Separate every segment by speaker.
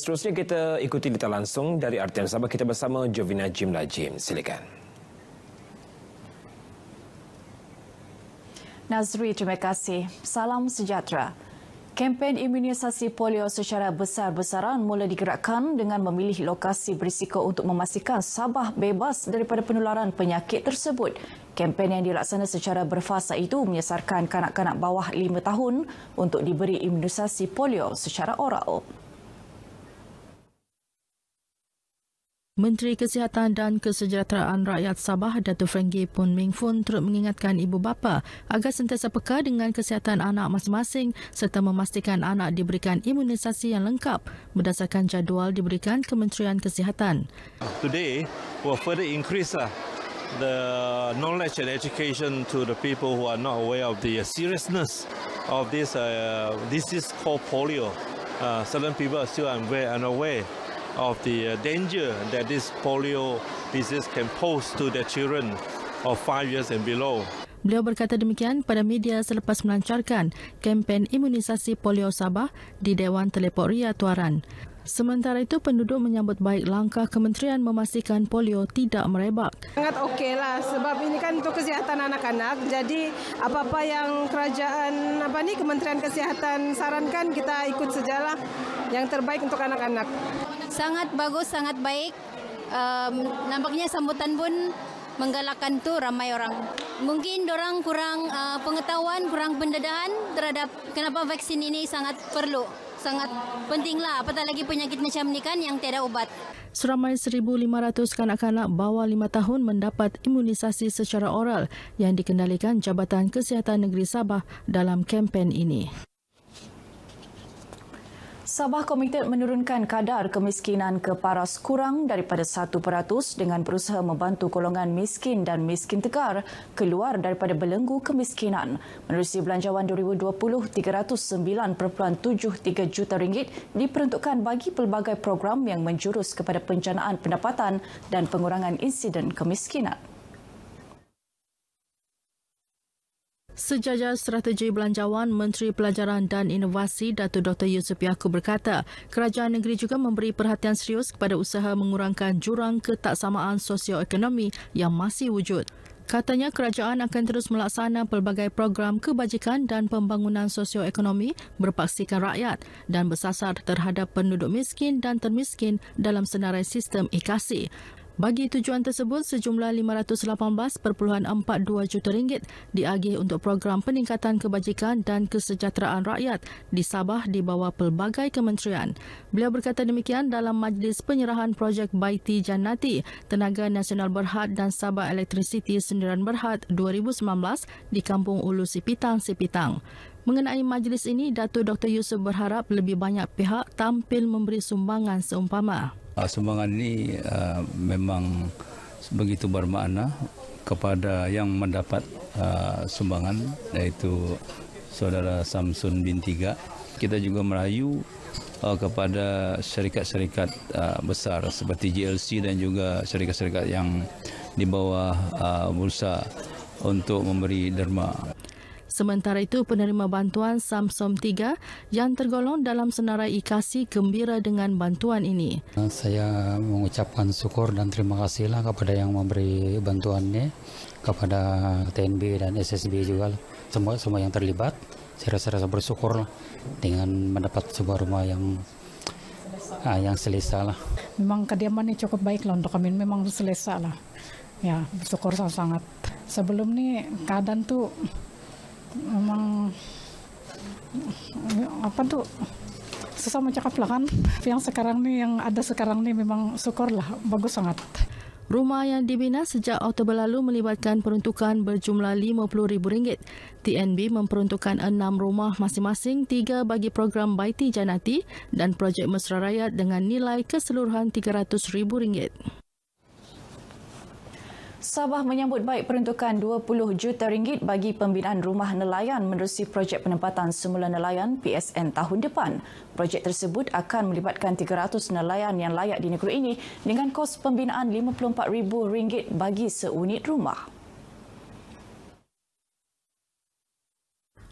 Speaker 1: seterusnya kita ikuti lita langsung dari Artian Sabah kita bersama Jovina Jimla Jim Silakan.
Speaker 2: Nazri, terima kasih. Salam sejahtera. Kempen imunisasi polio secara besar-besaran mula digerakkan dengan memilih lokasi berisiko untuk memastikan Sabah bebas daripada penularan penyakit tersebut. Kempen yang dilaksana secara berfasa itu menyesarkan kanak-kanak bawah 5 tahun untuk diberi imunisasi polio secara oral.
Speaker 3: Menteri Kesihatan dan Kesejahteraan Rakyat Sabah, Dato' Frenggi Pun Ming Fun turut mengingatkan ibu bapa agar sentiasa peka dengan kesihatan anak masing-masing serta memastikan anak diberikan imunisasi yang lengkap berdasarkan jadual diberikan Kementerian Kesihatan.
Speaker 2: Today, we'll further increase uh, the knowledge and education to the people who are not aware of the seriousness of this uh, disease called polio. Uh, certain people are still unaware, unaware of the uh, danger that this polio disease can pose to their children of five years and below.
Speaker 3: Beliau berkata demikian pada media selepas melancarkan kempen imunisasi polio Sabah di Dewan Telepok Ria Tuaran. Sementara itu, penduduk menyambut baik langkah kementerian memastikan polio tidak merebak. Sangat
Speaker 4: okeylah sebab ini kan untuk kesihatan anak-anak. Jadi apa-apa yang kerajaan apa nih kementerian kesihatan sarankan kita ikut sejalah yang terbaik untuk anak-anak. Sangat bagus, sangat baik. Um, nampaknya sambutan pun menggalakkan tu ramai orang. Mungkin orang kurang uh, pengetahuan, kurang pendedahan terhadap kenapa vaksin ini sangat perlu sangat pentinglah apatah lagi penyakit
Speaker 3: macam ni kan yang tiada ubat. Seramai 1,500 kanak-kanak bawah 5 tahun mendapat imunisasi secara oral yang dikendalikan Jabatan Kesihatan Negeri Sabah dalam kempen ini.
Speaker 2: Sabah komited menurunkan kadar kemiskinan ke paras kurang daripada 1% dengan berusaha membantu golongan miskin dan miskin tegar keluar daripada belenggu kemiskinan. Menerusi belanjawan 2020, 309.73 juta ringgit diperuntukkan bagi pelbagai program yang menjurus kepada penjanaan pendapatan dan pengurangan insiden kemiskinan.
Speaker 3: Sejajar strategi belanjawan Menteri Pelajaran dan Inovasi Datu Dr. Yusuf Yaku berkata, kerajaan negeri juga memberi perhatian serius kepada usaha mengurangkan jurang ketaksamaan sosioekonomi yang masih wujud. Katanya kerajaan akan terus melaksana pelbagai program kebajikan dan pembangunan sosioekonomi berpaksikan rakyat dan bersasar terhadap penduduk miskin dan termiskin dalam senarai sistem IKASI. E bagi tujuan tersebut, sejumlah RM518.42 juta ringgit diagih untuk program peningkatan kebajikan dan kesejahteraan rakyat di Sabah di bawah pelbagai kementerian. Beliau berkata demikian dalam majlis penyerahan projek Baiti Janati, Tenaga Nasional Berhad dan Sabah Electricity Sendirian Berhad 2019 di Kampung Ulu Sipitang, Sipitang. Mengenai majlis ini, Datuk Dr. Yusuf berharap lebih banyak pihak tampil memberi sumbangan seumpama
Speaker 2: uh, sumbangan ini uh, ah, memang begitu bermakna kepada yang mendapat uh, sumbangan yaitu saudara Samsun bin Tiga. Kita juga merayu uh, kepada syarikat-syarikat uh, besar seperti JLC dan juga syarikat-syarikat yang di bawah uh, bursa untuk memberi derma.
Speaker 3: Sementara itu, penerima bantuan Samsom 3 yang tergolong dalam senarai ikasi gembira dengan bantuan ini.
Speaker 1: Saya mengucapkan syukur dan terima kasihlah kepada yang memberi bantuan ini, kepada TNB dan SSB juga, lah. semua semua yang terlibat. Saya rasa-rasa bersyukur dengan mendapat sebuah rumah yang
Speaker 4: ah, yang selesa lah. Memang kediaman ini cukup baik lah untuk kami, memang selesa lah. Ya, bersyukur sangat. Sebelum ni keadaan tu memang
Speaker 3: apa tuh susah mencakap lah kan yang sekarang nih yang ada sekarang nih memang syukur lah bagus sangat Rumah yang dibina sejak Oktober lalu melibatkan peruntukan berjumlah RM50,000. TNB memperuntukkan enam rumah masing-masing, tiga bagi program Baiti Janati dan projek Mesra Rakyat dengan nilai keseluruhan RM300,000.
Speaker 2: Sabah menyambut baik peruntukan 20 juta ringgit bagi pembinaan rumah nelayan menerusi projek penempatan semula nelayan PSN tahun depan. Projek tersebut akan melibatkan 300 nelayan yang layak di negeri ini dengan kos pembinaan 54 ribu ringgit bagi seunit rumah.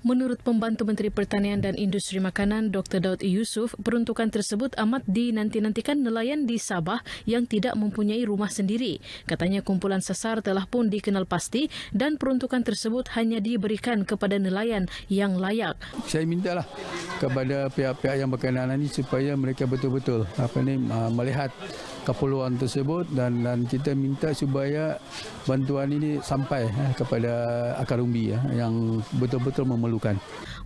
Speaker 3: Menurut
Speaker 4: Pembantu Menteri Pertanian dan Industri Makanan Dr. Daud Yusuf, peruntukan tersebut amat dinanti-nantikan nelayan di Sabah yang tidak mempunyai rumah sendiri. Katanya kumpulan sesar telah pun dikenal pasti dan peruntukan tersebut hanya diberikan kepada nelayan yang
Speaker 1: layak. Saya mintalah kepada pihak-pihak yang berkenaan ini supaya mereka betul-betul apa ni ah, melihat keperluan tersebut dan, dan kita minta supaya bantuan ini sampai eh, kepada akar umbi eh, yang betul-betul memerlukan.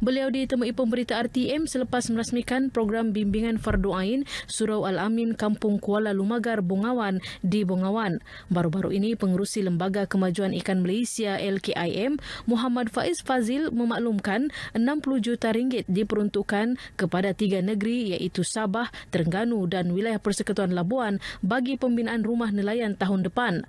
Speaker 4: Beliau ditemui pemberita RTM selepas merasmikan program bimbingan Fardu Ain Surau Al-Amin Kampung Kuala Lumagar Bungawan di Bungawan. Baru-baru ini pengurusi Lembaga Kemajuan Ikan Malaysia LKIM Muhammad Faiz Fazil memaklumkan 60 juta ringgit diperuntukkan kepada tiga negeri iaitu Sabah, Terengganu dan wilayah Persekutuan Labuan bagi pembinaan rumah nelayan tahun depan.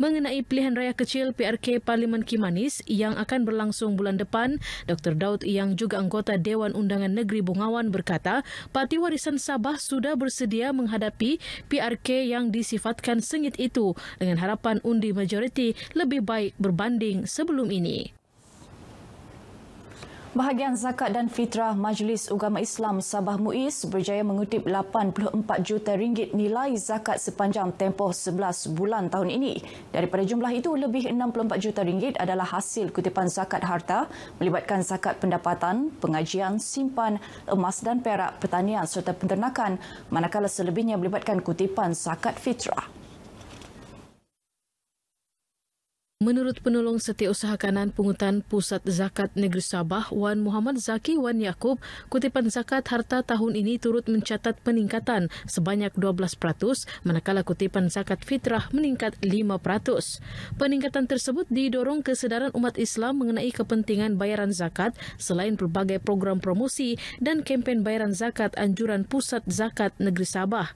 Speaker 4: Mengenai pilihan raya kecil PRK Parlimen Kimanis yang akan berlangsung bulan depan, Dr. Daud yang juga anggota Dewan Undangan Negeri Bungawan berkata, Parti Warisan Sabah sudah bersedia menghadapi PRK yang disifatkan sengit itu dengan harapan undi majoriti lebih baik berbanding sebelum ini.
Speaker 2: Bahagian zakat dan fitrah Majlis Ugama Islam Sabah Muiz berjaya mengutip 84 juta ringgit nilai zakat sepanjang tempoh 11 bulan tahun ini. Daripada jumlah itu, lebih 64 juta ringgit adalah hasil kutipan zakat harta melibatkan zakat pendapatan, pengajian, simpan, emas dan perak, pertanian serta penternakan manakala selebihnya melibatkan kutipan zakat fitrah.
Speaker 4: Menurut penolong setiausaha kanan pungutan Pusat Zakat Negeri Sabah, Wan Muhammad Zaki Wan Yaakob, kutipan zakat harta tahun ini turut mencatat peningkatan sebanyak 12%, manakala kutipan zakat fitrah meningkat 5%. Peningkatan tersebut didorong kesedaran umat Islam mengenai kepentingan bayaran zakat selain berbagai program promosi dan kempen bayaran zakat anjuran Pusat Zakat Negeri Sabah.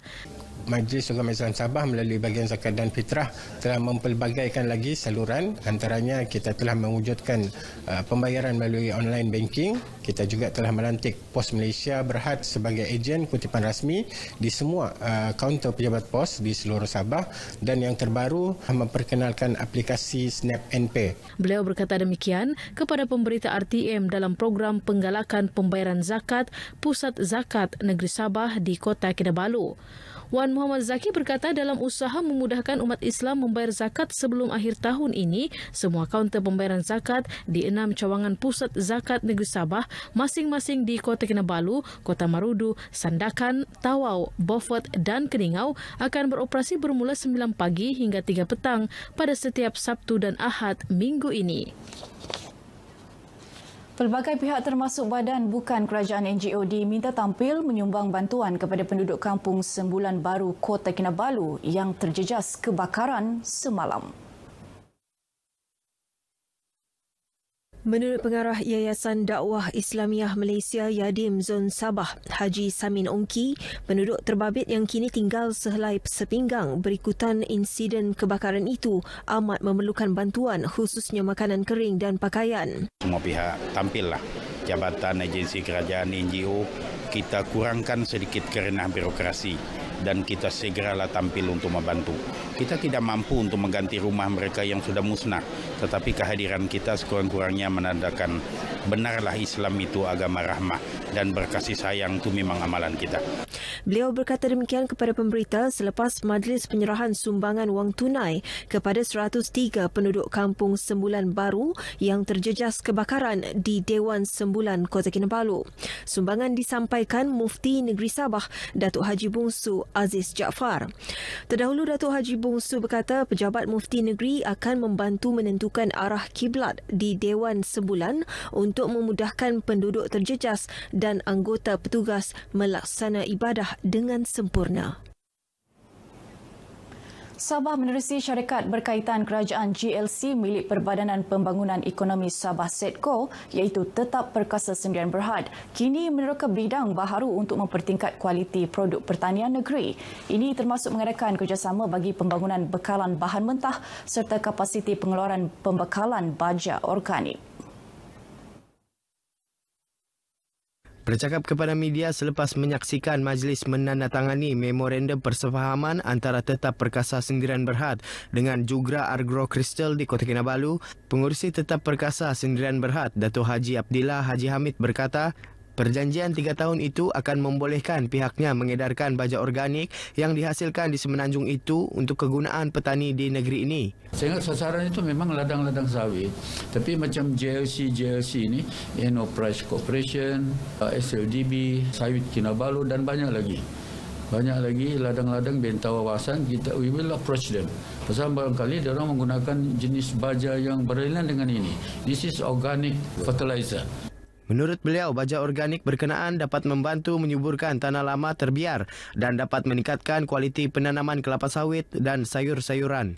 Speaker 1: Majlis Ulama Islam Sabah melalui bagian zakat dan fitrah telah mempelbagaikan lagi saluran antaranya kita telah mewujudkan uh, pembayaran melalui online banking kita juga telah melantik Pos Malaysia Berhad sebagai ejen kutipan rasmi di semua uh, pejabat pos di seluruh Sabah dan yang terbaru memperkenalkan aplikasi Snap NP.
Speaker 4: Beliau berkata demikian kepada pemberita RTM dalam program penggalakan pembayaran zakat Pusat Zakat Negeri Sabah di Kota Kinabalu. Wan Muhammad Zaki berkata dalam usaha memudahkan umat Islam membayar zakat sebelum akhir tahun ini, semua kaunter pembayaran zakat di enam cawangan pusat zakat negeri Sabah masing-masing di Kota Kinabalu, Kota Marudu, Sandakan, Tawau, Beaufort dan Keningau akan beroperasi bermula 9 pagi hingga 3 petang pada setiap
Speaker 2: Sabtu dan Ahad minggu ini. Pelbagai pihak termasuk badan bukan kerajaan NGO diminta tampil menyumbang bantuan kepada penduduk kampung Sembulan Baru Kota Kinabalu yang terjejas kebakaran semalam.
Speaker 4: Menurut pengarah Yayasan Dakwah Islamiah Malaysia Yadim Zon Sabah, Haji Samin Ongki, penduduk terbabit yang kini tinggal sehelai sepinggang berikutan insiden kebakaran itu amat memerlukan bantuan khususnya makanan kering dan pakaian.
Speaker 1: Semua pihak tampil lah jabatan agensi kerajaan NGO kita kurangkan sedikit kerenah birokrasi dan kita segeralah tampil untuk membantu. Kita tidak mampu untuk mengganti rumah mereka yang sudah musnah, tetapi kehadiran kita sekurang-kurangnya menandakan benarlah Islam itu agama rahmah dan berkasih sayang itu memang amalan kita.
Speaker 4: Beliau berkata demikian kepada pemberita selepas majlis penyerahan sumbangan wang tunai kepada 103 penduduk kampung Sembulan Baru yang terjejas kebakaran di Dewan Sembulan Kota Kinabalu. Sumbangan disampaikan Mufti Negeri Sabah, Datuk Haji Bungsu Aziz Jaafar. Terdahulu Datuk Haji Bungsu berkata pejabat Mufti Negeri akan membantu menentukan arah kiblat di Dewan Sembulan untuk memudahkan penduduk terjejas dan anggota petugas melaksana ibadah ibadah dengan sempurna.
Speaker 2: Sabah menerusi syarikat berkaitan kerajaan GLC milik Perbadanan Pembangunan Ekonomi Sabah Setco iaitu Tetap Perkasa sembilan Berhad kini meneroka bidang baharu untuk mempertingkat kualiti produk pertanian negeri. Ini termasuk mengadakan kerjasama bagi pembangunan bekalan bahan mentah serta kapasiti pengeluaran pembekalan baja organik.
Speaker 1: bercakap kepada media selepas menyaksikan majlis menandatangani memorandum persefahaman antara Tetap Perkasa Sendirian Berhad dengan Jugra Argro Crystal di Kota Kinabalu, Pengurusi Tetap Perkasa Sendirian Berhad, Datuk Haji Abdillah Haji Hamid berkata, Perjanjian tiga tahun itu akan membolehkan pihaknya mengedarkan baja organik yang dihasilkan di semenanjung itu untuk kegunaan petani di negeri ini. Saya ingat sasaran itu memang ladang-ladang sawit. Tapi macam JLC-JLC ini, Eno Price Corporation, eh, SLDB, Sawit Kinabalu dan banyak lagi. Banyak lagi ladang-ladang bentar wawasan, kita, we will approach them. Pasal barangkali dia orang menggunakan jenis baja yang berlainan dengan ini. This is organic fertilizer. Menurut beliau, baja organik berkenaan dapat membantu menyuburkan tanah lama terbiar dan dapat meningkatkan kualiti penanaman kelapa sawit dan sayur-sayuran.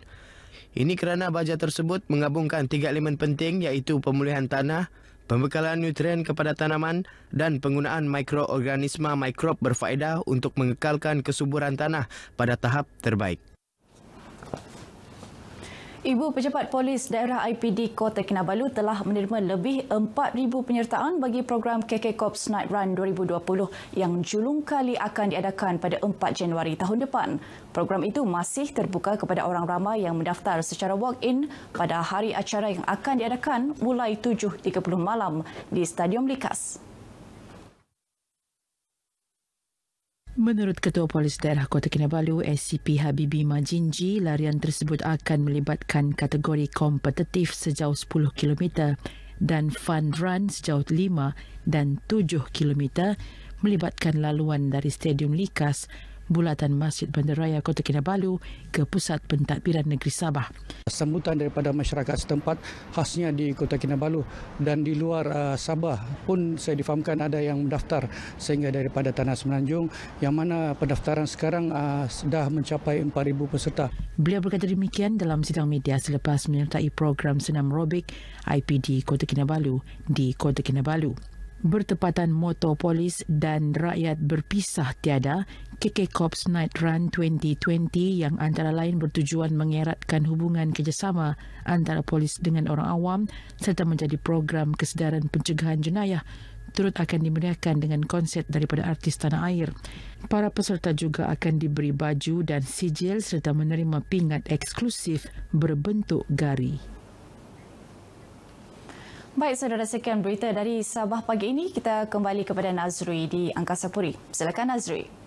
Speaker 1: Ini kerana baja tersebut menggabungkan tiga elemen penting iaitu pemulihan tanah, pembekalan nutrien kepada tanaman dan penggunaan mikroorganisma mikrob berfaedah untuk mengekalkan kesuburan tanah pada tahap terbaik.
Speaker 2: Ibu Pejabat Polis Daerah IPD Kota Kinabalu telah menerima lebih 4,000 penyertaan bagi program KK Corps Night Run 2020 yang julung kali akan diadakan pada 4 Januari tahun depan. Program itu masih terbuka kepada orang ramai yang mendaftar secara walk-in pada hari acara yang akan diadakan mulai 7.30 malam di Stadium Likas.
Speaker 5: Menurut Ketua Polis Daerah Kota Kinabalu, SCP Habibi Majinji, larian tersebut akan melibatkan kategori kompetitif sejauh 10 km dan fun run sejauh 5 dan 7 km melibatkan laluan dari Stadium Likas bulatan Masjid Bandaraya Kota Kinabalu ke Pusat Pentadbiran Negeri Sabah.
Speaker 2: Sambutan daripada masyarakat setempat khasnya di Kota Kinabalu dan di luar uh, Sabah pun saya difahamkan ada yang mendaftar sehingga daripada Tanah Semenanjung yang mana pendaftaran sekarang uh, sudah mencapai 4,000 peserta.
Speaker 5: Beliau berkata demikian dalam sidang media selepas menyertai program senam aerobik IPD Kota Kinabalu di Kota Kinabalu bertepatan moto polis dan rakyat berpisah tiada, KK Cops Night Run 2020 yang antara lain bertujuan mengeratkan hubungan kerjasama antara polis dengan orang awam serta menjadi program kesedaran pencegahan jenayah turut akan dimeriahkan dengan konsep daripada artis tanah air. Para peserta juga akan diberi baju dan sijil serta menerima pingat eksklusif berbentuk garis.
Speaker 2: Baik, saudara sekian berita dari Sabah pagi ini. Kita kembali kepada Nazri di Angkasa Puri. Silakan Nazri.